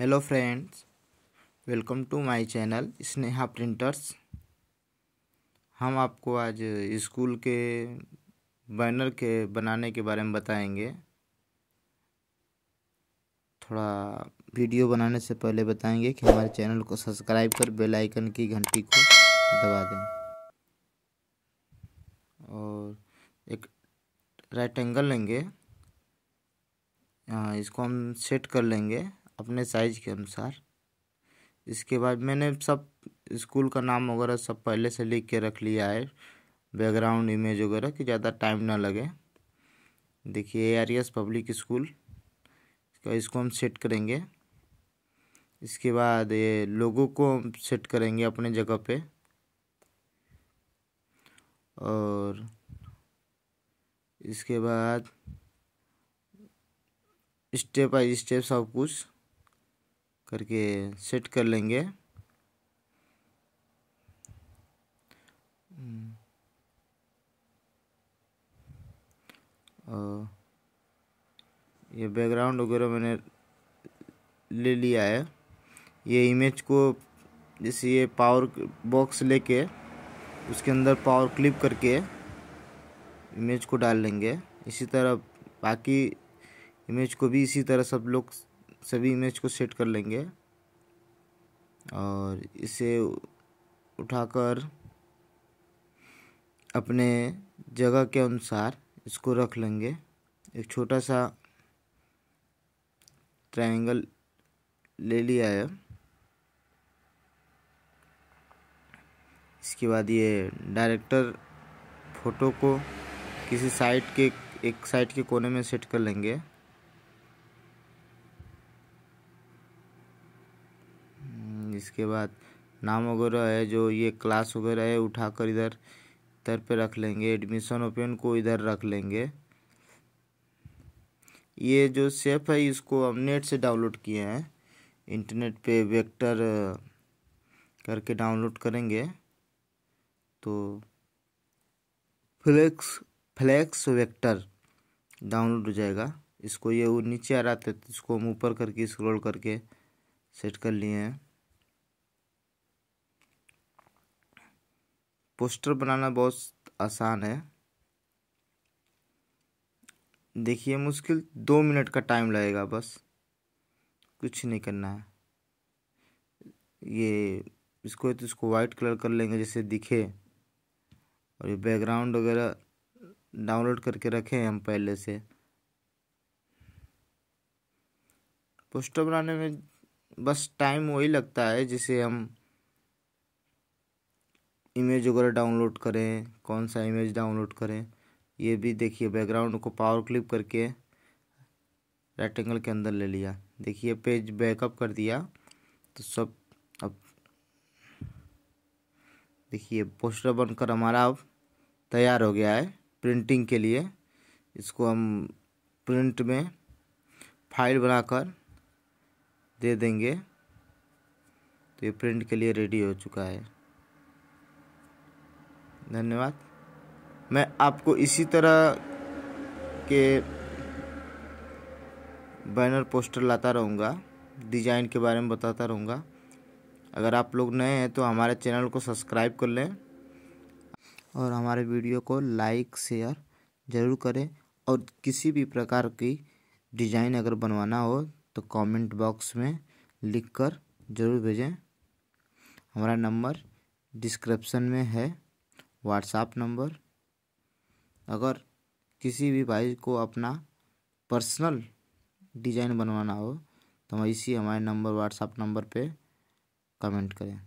hello friends welcome to my channel Sneha Printers हम आपको आज स्कूल के बैनर के बनाने के बारे में बताएंगे थोड़ा वीडियो बनाने से पहले बताएंगे कि हमारे चैनल को सब्सक्राइब कर बेल आइकन की घंटी को दबा दें और एक राइट एंगल लेंगे हाँ, इसको हम सेट कर लेंगे अपने साइज़ के अनुसार इसके बाद मैंने सब स्कूल का नाम वगैरह सब पहले से लिख के रख लिया है बैकग्राउंड इमेज वगैरह कि ज़्यादा टाइम ना लगे देखिए A R S public school इसका इसको हम सेट करेंगे इसके बाद ये लोगों को हम सेट करेंगे अपने जगह पे और इसके बाद स्टेप बाई स्टेप सब कुछ करके सेट कर लेंगे और ये बैकग्राउंड वगैरह मैंने ले लिया है ये इमेज को जैसे ये पावर बॉक्स लेके उसके अंदर पावर क्लिप करके इमेज को डाल लेंगे इसी तरह बाकी इमेज को भी इसी तरह सब लोग सभी इमेज को सेट कर लेंगे और इसे उठाकर अपने जगह के अनुसार इसको रख लेंगे एक छोटा सा ट्रायंगल ले लिया है इसके बाद ये डायरेक्टर फ़ोटो को किसी साइड के एक साइड के कोने में सेट कर लेंगे जिसके बाद नाम वगैरह है जो ये क्लास वगैरह है उठाकर इधर इधर पे रख लेंगे एडमिशन ओपन को इधर रख लेंगे ये जो सेफ है इसको हम नेट से डाउनलोड किए हैं इंटरनेट पे वेक्टर करके डाउनलोड करेंगे तो फ्लेक्स फ्लेक्स वेक्टर डाउनलोड हो जाएगा इसको ये नीचे आ रहा था तो इसको हम ऊपर करके स्क्रॉल करके सेट कर लिए हैं पोस्टर बनाना बहुत आसान है देखिए मुश्किल दो मिनट का टाइम लगेगा बस कुछ नहीं करना है ये इसको तो इसको वाइट कलर कर लेंगे जैसे दिखे और ये बैकग्राउंड वगैरह डाउनलोड करके रखे हैं हम पहले से पोस्टर बनाने में बस टाइम वही लगता है जिसे हम इमेज वगैरह डाउनलोड करें कौन सा इमेज डाउनलोड करें ये भी देखिए बैकग्राउंड को पावर क्लिप करके रेक्टेंगल के अंदर ले लिया देखिए पेज बैकअप कर दिया तो सब अब देखिए पोस्टर बनकर हमारा अब तैयार हो गया है प्रिंटिंग के लिए इसको हम प्रिंट में फाइल बनाकर दे देंगे तो ये प्रिंट के लिए रेडी हो चुका है धन्यवाद मैं आपको इसी तरह के बैनर पोस्टर लाता रहूँगा डिज़ाइन के बारे में बताता रहूँगा अगर आप लोग नए हैं तो हमारे चैनल को सब्सक्राइब कर लें और हमारे वीडियो को लाइक शेयर ज़रूर करें और किसी भी प्रकार की डिज़ाइन अगर बनवाना हो तो कमेंट बॉक्स में लिखकर ज़रूर भेजें हमारा नंबर डिस्क्रिप्शन में है व्हाट्सएप नंबर अगर किसी भी भाई को अपना पर्सनल डिज़ाइन बनवाना हो तो हम इसी हमारे नंबर व्हाट्सएप नंबर पे कमेंट करें